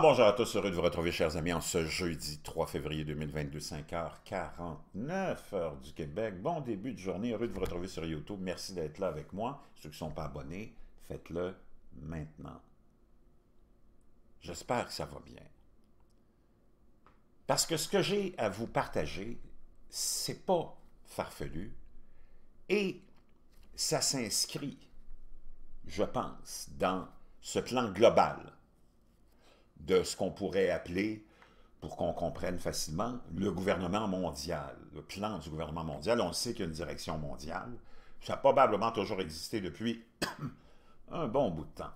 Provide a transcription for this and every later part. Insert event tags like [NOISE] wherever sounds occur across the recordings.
bonjour à tous, heureux de vous retrouver, chers amis, en ce jeudi 3 février 2022, 5h49, heure du Québec. Bon début de journée, heureux de vous retrouver sur YouTube. Merci d'être là avec moi. Ceux qui ne sont pas abonnés, faites-le maintenant. J'espère que ça va bien. Parce que ce que j'ai à vous partager, c'est pas farfelu et ça s'inscrit, je pense, dans ce plan global de ce qu'on pourrait appeler, pour qu'on comprenne facilement, le gouvernement mondial, le plan du gouvernement mondial. On sait qu'il y a une direction mondiale. Ça a probablement toujours existé depuis [COUGHS] un bon bout de temps.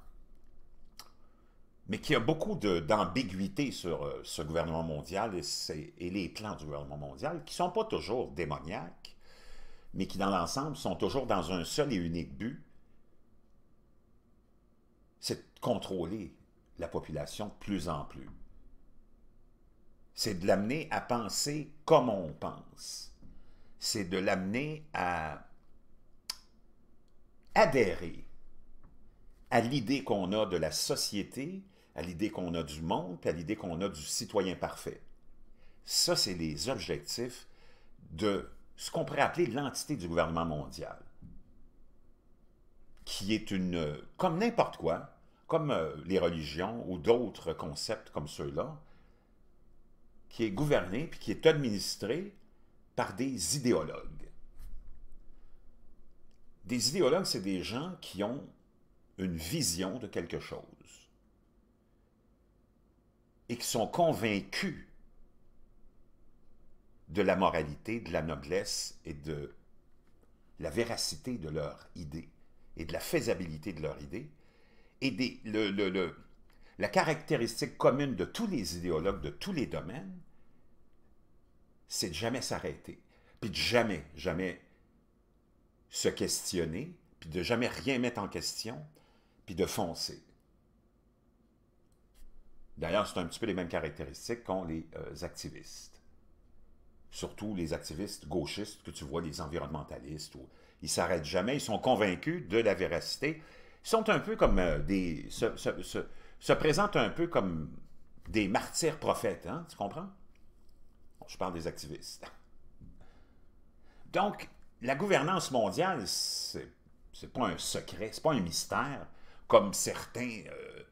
Mais qu'il y a beaucoup d'ambiguïté sur euh, ce gouvernement mondial et, les plans du gouvernement mondial, qui ne sont pas toujours démoniaques, mais qui dans l'ensemble sont toujours dans un seul et unique but, c'est de contrôler la population de plus en plus. C'est de l'amener à penser comme on pense. C'est de l'amener à adhérer à l'idée qu'on a de la société, à l'idée qu'on a du monde, à l'idée qu'on a du citoyen parfait. Ça, c'est les objectifs de ce qu'on pourrait appeler l'entité du gouvernement mondial, qui est une, comme n'importe quoi, comme euh, les religions ou d'autres concepts comme ceux-là, qui est gouverné puis qui est administré par des idéologues. Des idéologues, c'est des gens qui ont une vision de quelque chose et qui sont convaincus de la moralité, de la noblesse et de la véracité de leur idée et de la faisabilité de leur idée, et la caractéristique commune de tous les idéologues de tous les domaines, c'est de jamais s'arrêter, puis de jamais, jamais se questionner, puis de jamais rien mettre en question, puis de foncer. D'ailleurs, c'est un petit peu les mêmes caractéristiques qu'ont les euh, activistes. Surtout les activistes gauchistes que tu vois, les environnementalistes. Où ils s'arrêtent jamais, ils sont convaincus de la véracité sont un peu comme euh, des... Se, se, présentent un peu comme des martyrs prophètes, hein, tu comprends? Je parle des activistes. Donc, la gouvernance mondiale, c'est n'est pas un secret, c'est pas un mystère, comme certains euh,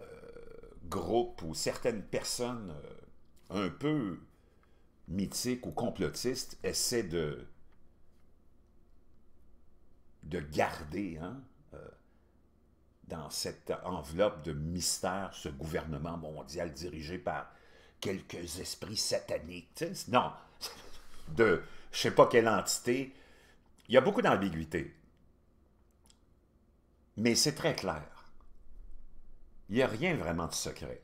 euh, groupes ou certaines personnes un peu mythiques ou complotistes essaient de, de garder. Hein? dans cette enveloppe de mystère, ce gouvernement mondial dirigé par quelques esprits sataniques. Non, [LAUGHS] de je ne sais pas quelle entité. Il y a beaucoup d'ambiguïté. Mais c'est très clair. Il n'y a rien vraiment de secret.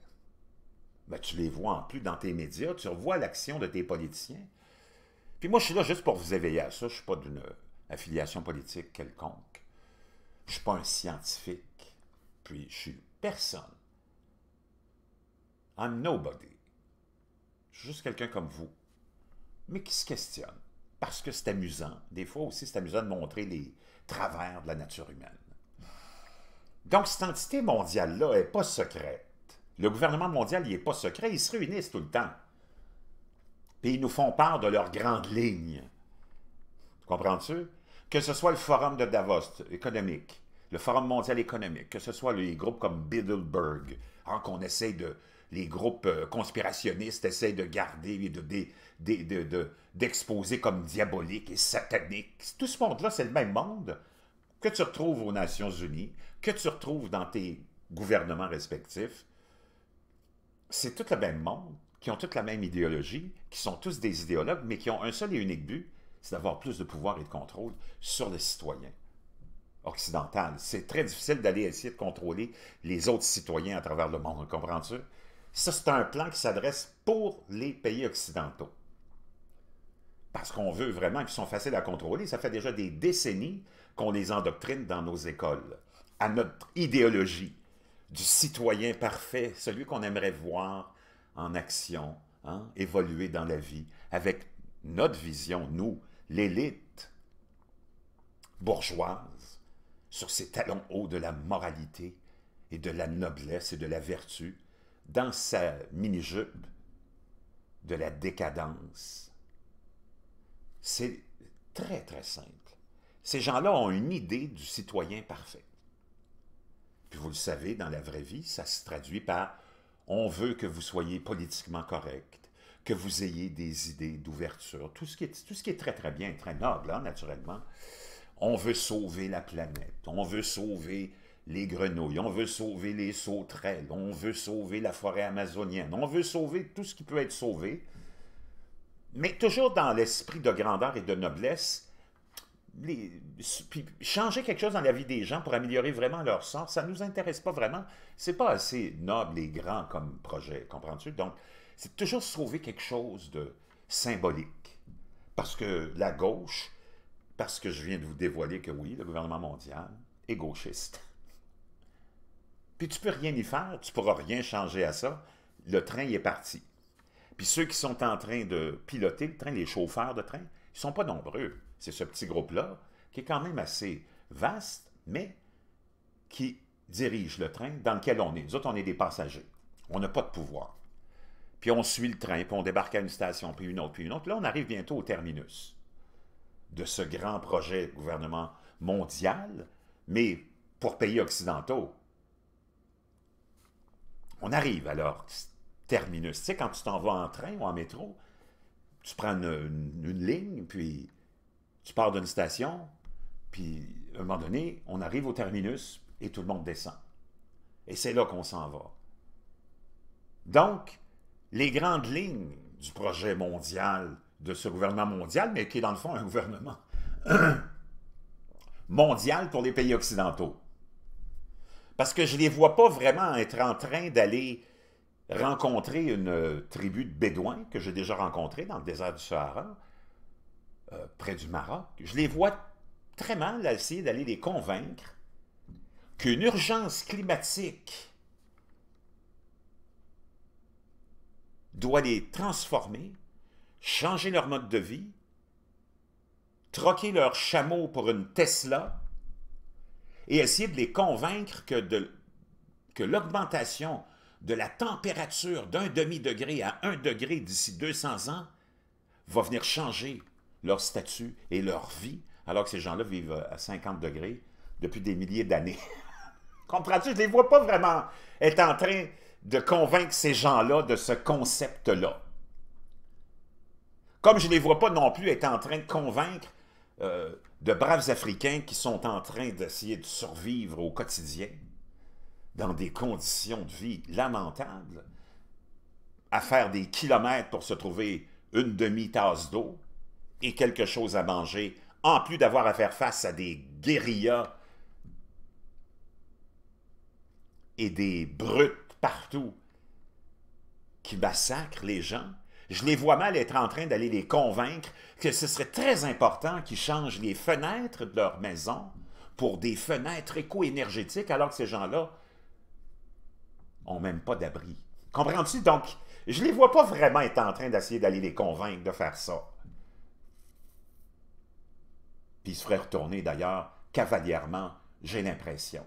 Ben, tu les vois en plus dans tes médias, tu revois l'action de tes politiciens. Puis moi, je suis là juste pour vous éveiller à ça. Je ne suis pas d'une affiliation politique quelconque. Je ne suis pas un scientifique je suis personne. I'm nobody. Je suis juste quelqu'un comme vous, mais qui se questionne. Parce que c'est amusant. Des fois aussi, c'est amusant de montrer les travers de la nature humaine. Donc, cette entité mondiale-là n'est pas secrète. Le gouvernement mondial n'est pas secret. Ils se réunissent tout le temps. et ils nous font part de leurs grandes lignes. Comprends-tu? Que ce soit le forum de Davos économique, le Forum mondial économique, que ce soit les groupes comme Biddleberg, hein, qu'on essaie de, les groupes euh, conspirationnistes essayent de garder et de, d'exposer comme diaboliques et sataniques. Tout ce monde-là, c'est le même monde que tu retrouves aux Nations Unies, que tu retrouves dans tes gouvernements respectifs. C'est tout le même monde, qui ont toute la même idéologie, qui sont tous des idéologues, mais qui ont un seul et unique but, c'est d'avoir plus de pouvoir et de contrôle sur les citoyens occidentale. C'est très difficile d'aller essayer de contrôler les autres citoyens à travers le monde, comprends-tu? Ça, c'est un plan qui s'adresse pour les pays occidentaux. Parce qu'on veut vraiment qu'ils soient faciles à contrôler. Ça fait déjà des décennies qu'on les endoctrine dans nos écoles, à notre idéologie du citoyen parfait, celui qu'on aimerait voir en action, hein, évoluer dans la vie, avec notre vision, nous, l'élite bourgeoise, sur ses talons hauts de la moralité et de la noblesse et de la vertu, dans sa mini-jupe de la décadence. C'est très, très simple. Ces gens-là ont une idée du citoyen parfait. Puis vous le savez, dans la vraie vie, ça se traduit par on veut que vous soyez politiquement correct, que vous ayez des idées d'ouverture, tout, ce qui est, tout ce qui est très, très bien, très noble, hein, naturellement. On veut sauver la planète, on veut sauver les grenouilles, on veut sauver les sauterelles, on veut sauver la forêt amazonienne, on veut sauver tout ce qui peut être sauvé, mais toujours dans l'esprit de grandeur et de noblesse, changer quelque chose dans la vie des gens pour améliorer vraiment leur sort, ça ne nous intéresse pas vraiment. C'est pas assez noble et grand comme projet, comprends-tu? Donc, c'est toujours sauver quelque chose de symbolique. Parce que la gauche, parce que je viens de vous dévoiler que oui, le gouvernement mondial est gauchiste. Puis tu peux rien y faire, tu pourras rien changer à ça. Le train est parti. Puis ceux qui sont en train de piloter le train, les chauffeurs de train, ils sont pas nombreux. C'est ce petit groupe-là qui est quand même assez vaste, mais qui dirige le train dans lequel on est. Nous autres, on est des passagers. On n'a pas de pouvoir. Puis on suit le train, puis on débarque à une station, puis une autre, puis une autre. Là, on arrive bientôt au terminus de ce grand projet gouvernement mondial, mais pour pays occidentaux. On arrive alors, terminus. Tu sais, quand tu t'en vas en train ou en métro, tu prends une, une ligne, puis tu pars d'une station, puis à un moment donné, on arrive au terminus et tout le monde descend. Et c'est là qu'on s'en va. Donc, les grandes lignes du projet mondial de ce gouvernement mondial, mais qui est dans le fond un gouvernement [CLEARS THROAT] mondial pour les pays occidentaux. Parce que je ne les vois pas vraiment être en train d'aller rencontrer une euh, tribu de Bédouins que j'ai déjà rencontrée dans le désert du Sahara, euh, près du Maroc. Je les vois très mal à essayer d'aller les convaincre qu'une urgence climatique doit les transformer changer leur mode de vie, troquer leur chameau pour une Tesla et essayer de les convaincre que, que l'augmentation de la température d'un demi-degré à un degré d'ici 200 ans va venir changer leur statut et leur vie, alors que ces gens-là vivent à 50 degrés depuis des milliers d'années. [LAUGHS] Comprends-tu? Je ne les vois pas vraiment être en train de convaincre ces gens-là de ce concept-là. Comme je ne les vois pas non plus être en train de convaincre euh, de braves Africains qui sont en train d'essayer de survivre au quotidien dans des conditions de vie lamentables, à faire des kilomètres pour se trouver une demi-tasse d'eau et quelque chose à manger, en plus d'avoir à faire face à des guérillas et des brutes partout qui massacrent les gens je les vois mal être en train d'aller les convaincre que ce serait très important qu'ils changent les fenêtres de leur maison pour des fenêtres éco-énergétiques, alors que ces gens-là n'ont même pas d'abri. Comprends-tu? Donc, je ne les vois pas vraiment être en train d'essayer d'aller les convaincre de faire ça. Puis ils se feraient retourner d'ailleurs cavalièrement, j'ai l'impression.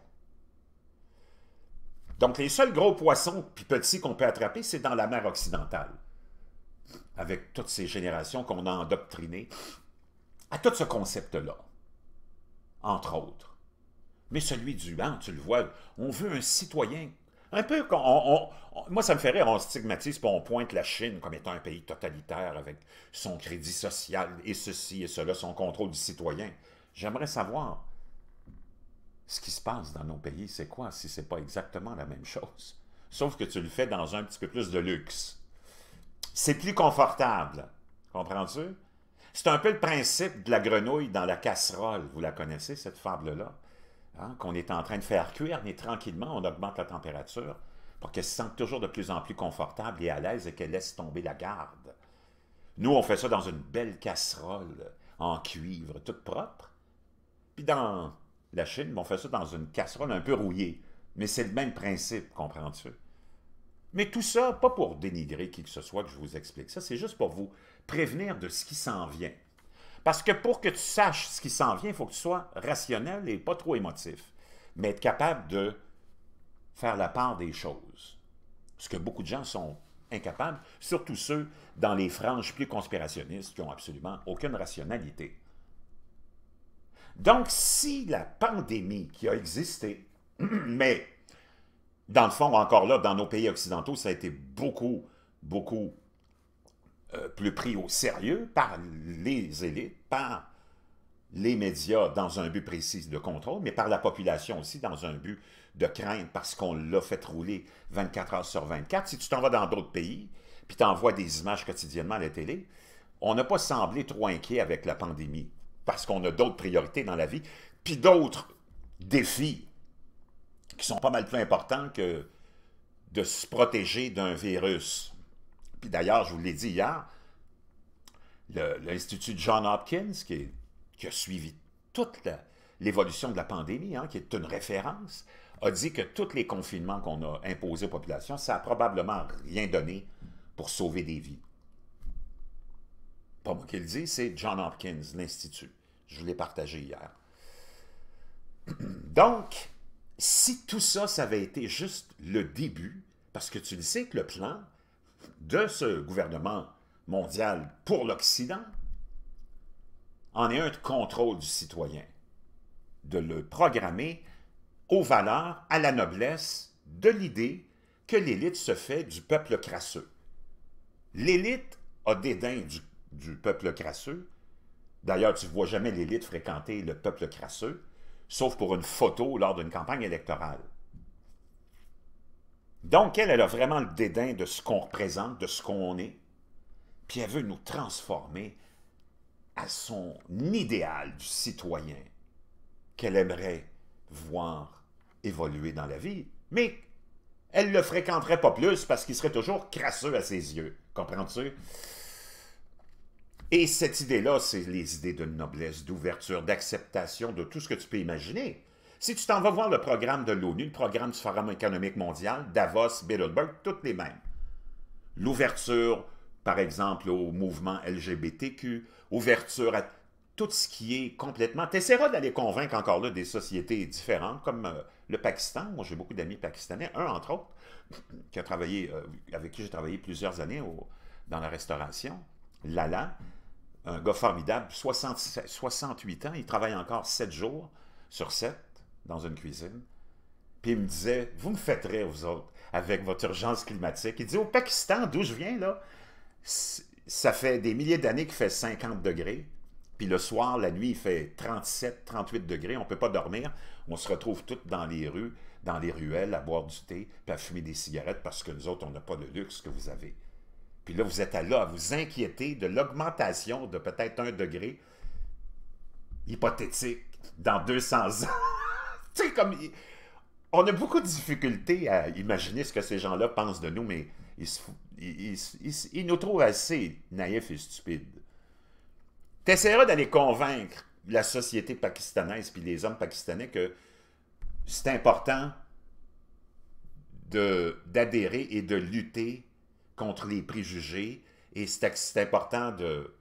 Donc, les seuls gros poissons puis petits qu'on peut attraper, c'est dans la mer occidentale avec toutes ces générations qu'on a endoctrinées, à tout ce concept-là, entre autres. Mais celui du banc, tu le vois, on veut un citoyen. Un peu, comme moi ça me fait rire, on stigmatise, puis on pointe la Chine comme étant un pays totalitaire avec son crédit social et ceci et cela, son contrôle du citoyen. J'aimerais savoir ce qui se passe dans nos pays, c'est quoi si ce n'est pas exactement la même chose? Sauf que tu le fais dans un petit peu plus de luxe c'est plus confortable. Comprends-tu? C'est un peu le principe de la grenouille dans la casserole. Vous la connaissez, cette fable-là? Hein, qu'on est en train de faire cuire, mais tranquillement, on augmente la température pour qu'elle se sente toujours de plus en plus confortable et à l'aise et qu'elle laisse tomber la garde. Nous, on fait ça dans une belle casserole en cuivre, toute propre. Puis dans la Chine, on fait ça dans une casserole un peu rouillée. Mais c'est le même principe, comprends-tu? Mais tout ça, pas pour dénigrer qui que ce soit que je vous explique ça, c'est juste pour vous prévenir de ce qui s'en vient. Parce que pour que tu saches ce qui s'en vient, il faut que tu sois rationnel et pas trop émotif, mais être capable de faire la part des choses. Ce que beaucoup de gens sont incapables, surtout ceux dans les franges plus conspirationnistes qui n'ont absolument aucune rationalité. Donc, si la pandémie qui a existé, [CLEARS THROAT] mais dans le fond, encore là, dans nos pays occidentaux, ça a été beaucoup, beaucoup euh, plus pris au sérieux par les élites, par les médias dans un but précis de contrôle, mais par la population aussi dans un but de crainte parce qu'on l'a fait rouler 24 heures sur 24. Si tu t'en vas dans d'autres pays, puis envoies des images quotidiennement à la télé, on n'a pas semblé trop inquiet avec la pandémie parce qu'on a d'autres priorités dans la vie, puis d'autres défis qui sont pas mal plus importants que de se protéger d'un virus. Puis d'ailleurs, je vous l'ai dit hier, l'Institut John Hopkins, qui, a suivi toute l'évolution de la pandémie, hein, qui est une référence, a dit que tous les confinements qu'on a imposés aux populations, ça n'a probablement rien donné pour sauver des vies. Pas moi qui le dis, c'est John Hopkins, l'Institut. Je vous l'ai partagé hier. [CLEARS THROAT] Donc, si tout ça, ça avait été juste le début, parce que tu le sais que le plan de ce gouvernement mondial pour l'Occident en est un de contrôle du citoyen, de le programmer aux valeurs, à la noblesse, de l'idée que l'élite se fait du peuple crasseux. L'élite a dédain du, du peuple crasseux. D'ailleurs, tu ne vois jamais l'élite fréquenter le peuple crasseux sauf pour une photo lors d'une campagne électorale. Donc, elle, elle a vraiment le dédain de ce qu'on représente, de ce qu'on est, puis elle veut nous transformer à son idéal du citoyen qu'elle aimerait voir évoluer dans la vie, mais elle ne le fréquenterait pas plus parce qu'il serait toujours crasseux à ses yeux. Comprends-tu? Et cette idée-là, c'est les idées de noblesse, d'ouverture, d'acceptation de tout ce que tu peux imaginer. Si tu t'en vas voir le programme de l'ONU, le programme du Forum économique mondial, Davos, Bilderberg, toutes les mêmes. L'ouverture, par exemple, au mouvement LGBTQ, ouverture à tout ce qui est complètement... Tu essaieras d'aller convaincre encore là des sociétés différentes, comme euh, le Pakistan. Moi, j'ai beaucoup d'amis pakistanais, un entre autres, [CLEARS THROAT] qui a travaillé, euh, avec qui j'ai travaillé plusieurs années dans la restauration. Lala, un gars formidable, 68 ans, il travaille encore 7 jours sur 7 dans une cuisine. Puis il me disait, vous me fêterez, vous autres, avec votre urgence climatique. Il dit, au Pakistan, d'où je viens, là, ça fait des milliers d'années qu'il fait 50 degrés. Puis le soir, la nuit, il fait 37, 38 degrés. On ne peut pas dormir. On se retrouve tous dans les rues, dans les ruelles, à boire du thé, puis à fumer des cigarettes parce que nous autres, on n'a pas le luxe que vous avez. Puis là, vous êtes là à vous inquiéter de l'augmentation de peut-être un degré hypothétique dans 200 ans. [LAUGHS] tu sais, comme... On a beaucoup de difficultés à imaginer ce que ces gens-là pensent de nous, mais ils, ils, nous trouvent assez naïfs et stupides. T'essaieras d'aller convaincre la société pakistanaise puis les hommes pakistanais que c'est important d'adhérer et de lutter contre les préjugés et c'est important de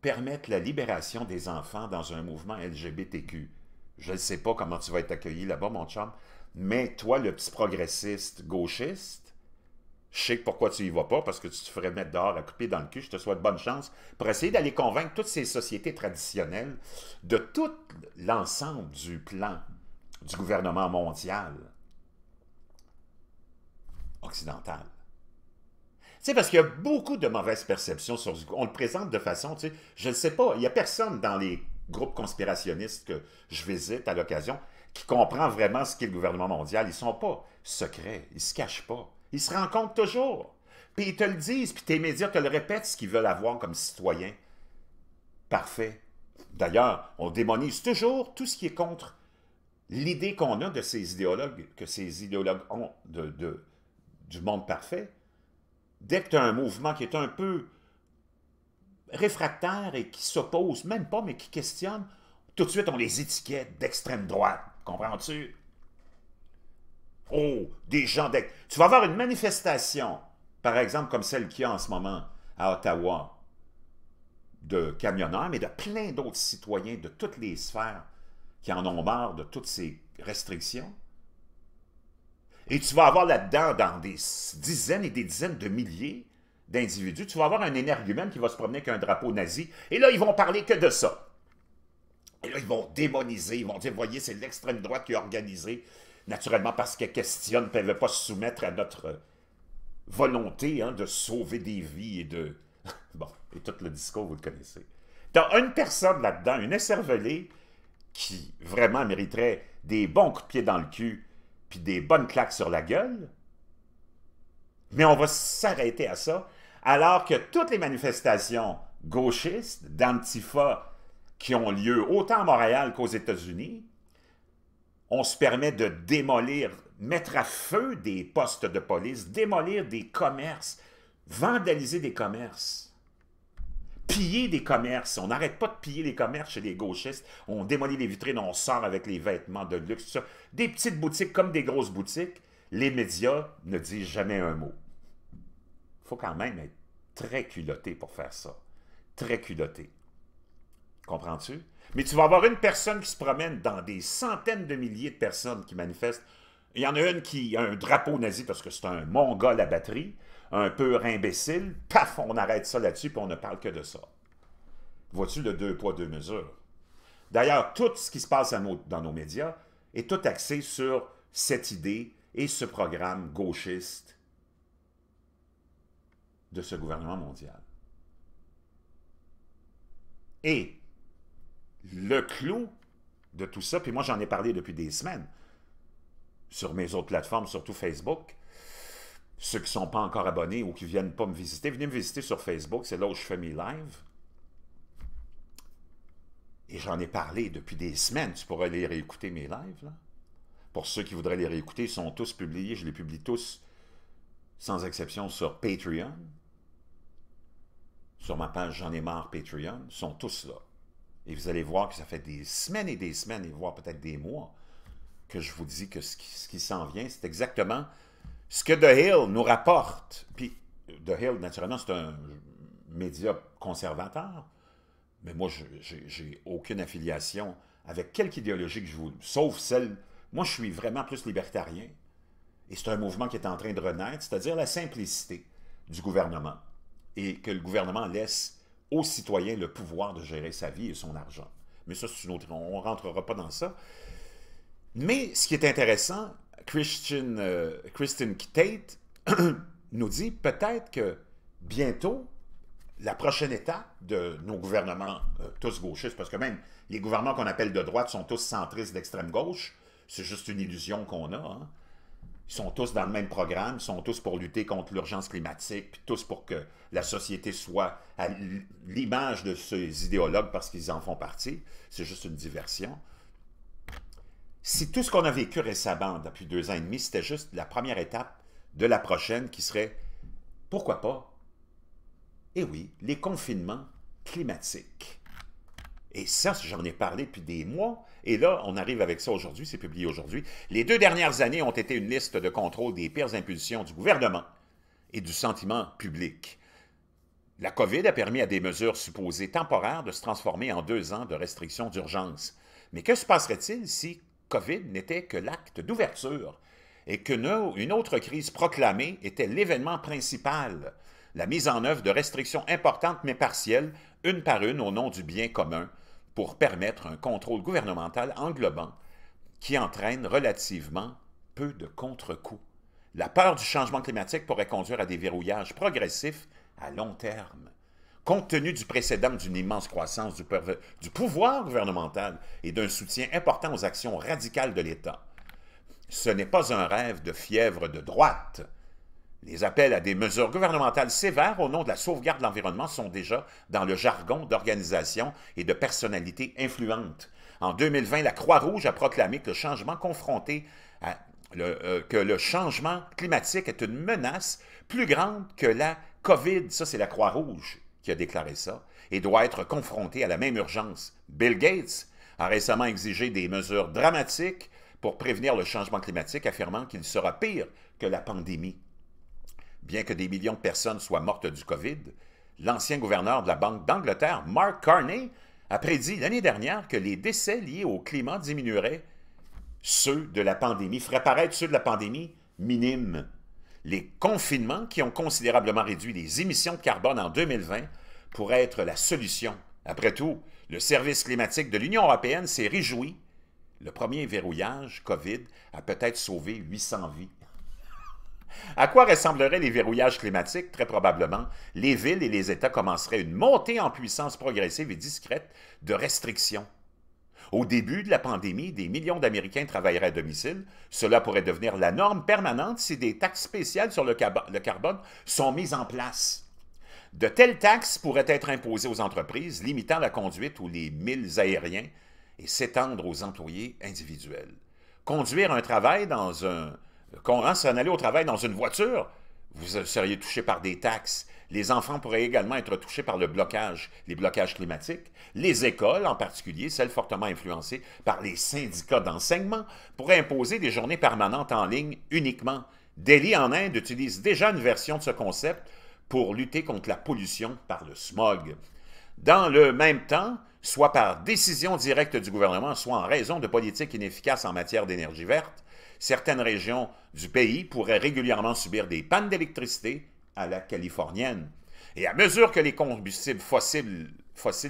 permettre la libération des enfants dans un mouvement LGBTQ. Je ne sais pas comment tu vas être accueilli là-bas, mon chum, mais toi, le petit progressiste gauchiste, je sais pourquoi tu n'y vas pas, parce que tu te ferais mettre dehors à couper dans le cul. Je te souhaite bonne chance pour essayer d'aller convaincre toutes ces sociétés traditionnelles de tout l'ensemble du plan du gouvernement mondial occidental sais, parce qu'il y a beaucoup de mauvaises perceptions sur groupe. On le présente de façon, tu sais, je ne sais pas, il n'y a personne dans les groupes conspirationnistes que je visite à l'occasion qui comprend vraiment ce qu'est le gouvernement mondial. Ils ne sont pas secrets, ils ne se cachent pas. Ils se rencontrent toujours. Puis ils te le disent, puis tes médias te le répètent, ce qu'ils veulent avoir comme citoyen. Parfait. D'ailleurs, on démonise toujours tout ce qui est contre l'idée qu'on a de ces idéologues, que ces idéologues ont de, du monde parfait dès que tu as un mouvement qui est un peu réfractaire et qui s'oppose, même pas, mais qui questionne, tout de suite, on les étiquette d'extrême droite. Comprends-tu? Oh, des gens d'extrême... Tu vas avoir une manifestation, par exemple, comme celle qu'il y a en ce moment à Ottawa, de camionneurs, mais de plein d'autres citoyens de toutes les sphères qui en ont marre de toutes ces restrictions. Et tu vas avoir là-dedans, dans des dizaines et des dizaines de milliers d'individus, tu vas avoir un énergumène qui va se promener avec un drapeau nazi. Et là, ils vont parler que de ça. Et là, ils vont démoniser, ils vont dire, voyez, c'est l'extrême droite qui a organisé, naturellement parce qu'elle questionne, elle ne veut pas se soumettre à notre volonté hein, de sauver des vies et de... [LAUGHS] bon, et tout le discours, vous le connaissez. as une personne là-dedans, une esservelée, qui vraiment mériterait des bons coups de pied dans le cul puis des bonnes claques sur la gueule, mais on va s'arrêter à ça, alors que toutes les manifestations gauchistes, d'Antifa, qui ont lieu autant à Montréal qu'aux États-Unis, on se permet de démolir, mettre à feu des postes de police, démolir des commerces, vandaliser des commerces piller des commerces. On n'arrête pas de piller les commerces chez les gauchistes. On démolit les vitrines, on sort avec les vêtements de luxe, Des petites boutiques comme des grosses boutiques. Les médias ne disent jamais un mot. Il faut quand même être très culotté pour faire ça. Très culotté. Comprends-tu? Mais tu vas avoir une personne qui se promène dans des centaines de milliers de personnes qui manifestent. Il y en a une qui a un drapeau nazi parce que c'est un mongol à batterie un peu imbécile, paf, on arrête ça là-dessus, puis on ne parle que de ça. Vois-tu le deux poids, deux mesures? D'ailleurs, tout ce qui se passe dans nos médias est tout axé sur cette idée et ce programme gauchiste de ce gouvernement mondial. Et le clou de tout ça, puis moi j'en ai parlé depuis des semaines, sur mes autres plateformes, surtout Facebook, ceux qui ne sont pas encore abonnés ou qui ne viennent pas me visiter, venez me visiter sur Facebook, c'est là où je fais mes lives. Et j'en ai parlé depuis des semaines, tu pourrais aller réécouter mes lives. Pour ceux qui voudraient les réécouter, ils sont tous publiés, je les publie tous, sans exception, sur Patreon. Sur ma page J'en ai marre Patreon, ils sont tous là. Et vous allez voir que ça fait des semaines et des semaines, et voire peut-être des mois, que je vous dis que ce qui s'en vient, c'est exactement ce que The Hill nous rapporte, puis The Hill, naturellement, c'est un média conservateur, mais moi, j'ai aucune affiliation avec quelque idéologie que je voulais, sauf celle... Moi, je suis vraiment plus libertarien, et c'est un mouvement qui est en train de renaître, c'est-à-dire la simplicité du gouvernement, et que le gouvernement laisse aux citoyens le pouvoir de gérer sa vie et son argent. Mais ça, c'est une autre... On ne rentrera pas dans ça. Mais ce qui est intéressant, Christian, euh, Tate [CLEARS THROAT] nous dit peut-être que bientôt, la prochaine étape de nos gouvernements, euh, tous gauchistes, parce que même les gouvernements qu'on appelle de droite sont tous centristes d'extrême gauche, c'est juste une illusion qu'on a. Hein. Ils sont tous dans le même programme, ils sont tous pour lutter contre l'urgence climatique, tous pour que la société soit à l'image de ces idéologues parce qu'ils en font partie. C'est juste une diversion si tout ce qu'on a vécu récemment, depuis deux ans et demi, c'était juste la première étape de la prochaine qui serait, pourquoi pas, eh oui, les confinements climatiques. Et ça, j'en ai parlé depuis des mois. Et là, on arrive avec ça aujourd'hui, c'est publié aujourd'hui. Les deux dernières années ont été une liste de contrôle des pires impulsions du gouvernement et du sentiment public. La COVID a permis à des mesures supposées temporaires de se transformer en deux ans de restrictions d'urgence. Mais que se passerait-il si COVID n'était que l'acte d'ouverture et qu'une autre crise proclamée était l'événement principal, la mise en œuvre de restrictions importantes mais partielles, une par une au nom du bien commun, pour permettre un contrôle gouvernemental englobant qui entraîne relativement peu de contre-coups. La peur du changement climatique pourrait conduire à des verrouillages progressifs à long terme compte tenu du précédent d'une immense croissance du, du pouvoir gouvernemental et d'un soutien important aux actions radicales de l'État. Ce n'est pas un rêve de fièvre de droite. Les appels à des mesures gouvernementales sévères au nom de la sauvegarde de l'environnement sont déjà dans le jargon d'organisations et de personnalités influentes. En 2020, la Croix-Rouge a proclamé que le changement confronté à euh, que le changement climatique est une menace plus grande que la COVID. Ça, c'est la Croix-Rouge qui a déclaré ça et doit être confronté à la même urgence. Bill Gates a récemment exigé des mesures dramatiques pour prévenir le changement climatique, affirmant qu'il sera pire que la pandémie. Bien que des millions de personnes soient mortes du COVID, l'ancien gouverneur de la Banque d'Angleterre, Mark Carney, a prédit l'année dernière que les décès liés au climat diminueraient. Ceux de la pandémie feraient paraître ceux de la pandémie minimes les confinements qui ont considérablement réduit les émissions de carbone en 2020 pourraient être la solution. Après tout, le service climatique de l'Union européenne s'est réjoui. Le premier verrouillage COVID a peut-être sauvé 800 vies. À quoi ressembleraient les verrouillages climatiques? Très probablement, les villes et les États commenceraient une montée en puissance progressive et discrète de restrictions au début de la pandémie, des millions d'Américains travailleraient à domicile. Cela pourrait devenir la norme permanente si des taxes spéciales sur le, carbone sont mises en place. De telles taxes pourraient être imposées aux entreprises, limitant la conduite ou les milles aériens et s'étendre aux employés individuels. Conduire un travail dans un... S'en aller au travail dans une voiture, vous seriez touché par des taxes. Les enfants pourraient également être touchés par le blocage, les blocages climatiques. Les écoles, en particulier celles fortement influencées par les syndicats d'enseignement, pourraient imposer des journées permanentes en ligne uniquement. Delhi, en Inde, utilise déjà une version de ce concept pour lutter contre la pollution par le smog. Dans le même temps, soit par décision directe du gouvernement, soit en raison de politiques inefficaces en matière d'énergie verte, certaines régions du pays pourraient régulièrement subir des pannes d'électricité, à la californienne. Et à mesure que les combustibles fossiles,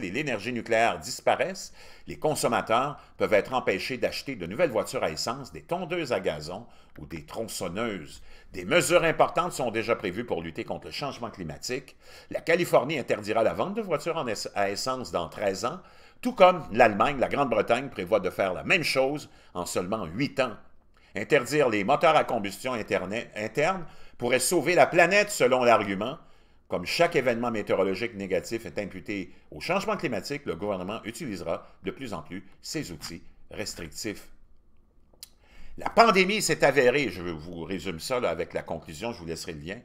et l'énergie nucléaire disparaissent, les consommateurs peuvent être empêchés d'acheter de nouvelles voitures à essence, des tondeuses à gazon ou des tronçonneuses. Des mesures importantes sont déjà prévues pour lutter contre le changement climatique. La Californie interdira la vente de voitures à essence dans 13 ans, tout comme l'Allemagne, la Grande-Bretagne prévoit de faire la même chose en seulement 8 ans. Interdire les moteurs à combustion interne pourrait sauver la planète selon l'argument. Comme chaque événement météorologique négatif est imputé au changement climatique, le gouvernement utilisera de plus en plus ses outils restrictifs. La pandémie s'est avérée, je vous résume ça avec la conclusion, je vous laisserai le lien,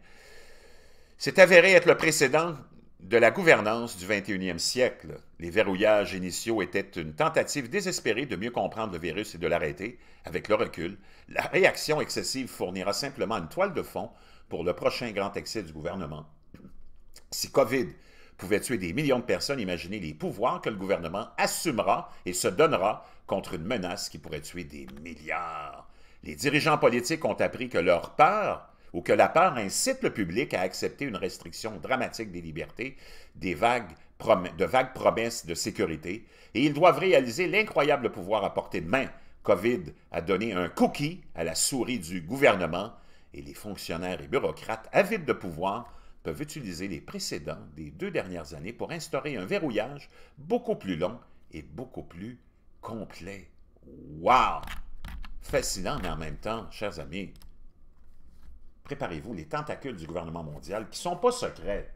s'est avérée être le précédent de la gouvernance du 21e siècle. Les verrouillages initiaux étaient une tentative désespérée de mieux comprendre le virus et de l'arrêter. Avec le recul, la réaction excessive fournira simplement une toile de fond pour le prochain grand excès du gouvernement. Si COVID pouvait tuer des millions de personnes, imaginez les pouvoirs que le gouvernement assumera et se donnera contre une menace qui pourrait tuer des milliards. Les dirigeants politiques ont appris que leur peur ou que la peur incite le public à accepter une restriction dramatique des libertés, des vagues de vagues promesses de sécurité, et ils doivent réaliser l'incroyable pouvoir à portée de main. COVID a donné un cookie à la souris du gouvernement, et les fonctionnaires et bureaucrates avides de pouvoir peuvent utiliser les précédents des deux dernières années pour instaurer un verrouillage beaucoup plus long et beaucoup plus complet. Wow! Fascinant, mais en même temps, chers amis, préparez-vous, les tentacules du gouvernement mondial, qui ne sont pas secrets.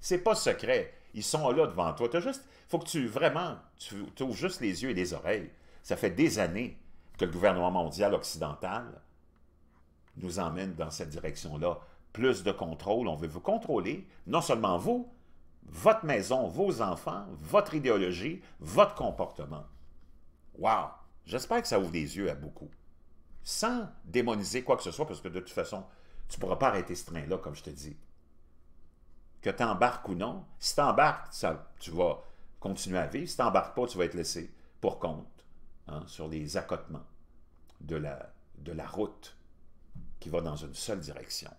C'est pas secret. Ils sont là devant toi. Il juste, faut que tu vraiment, tu ouvres juste les yeux et les oreilles. Ça fait des années que le gouvernement mondial occidental nous emmène dans cette direction-là. Plus de contrôle, on veut vous contrôler, non seulement vous, votre maison, vos enfants, votre idéologie, votre comportement. Wow! J'espère que ça ouvre les yeux à beaucoup sans démoniser quoi que ce soit, parce que de toute façon, tu ne pourras pas arrêter ce train-là, comme je te dis. Que tu embarques ou non, si tu embarques, ça, tu vas continuer à vivre. Si tu n'embarques pas, tu vas être laissé pour compte hein, sur les accotements de la route qui va dans une seule direction.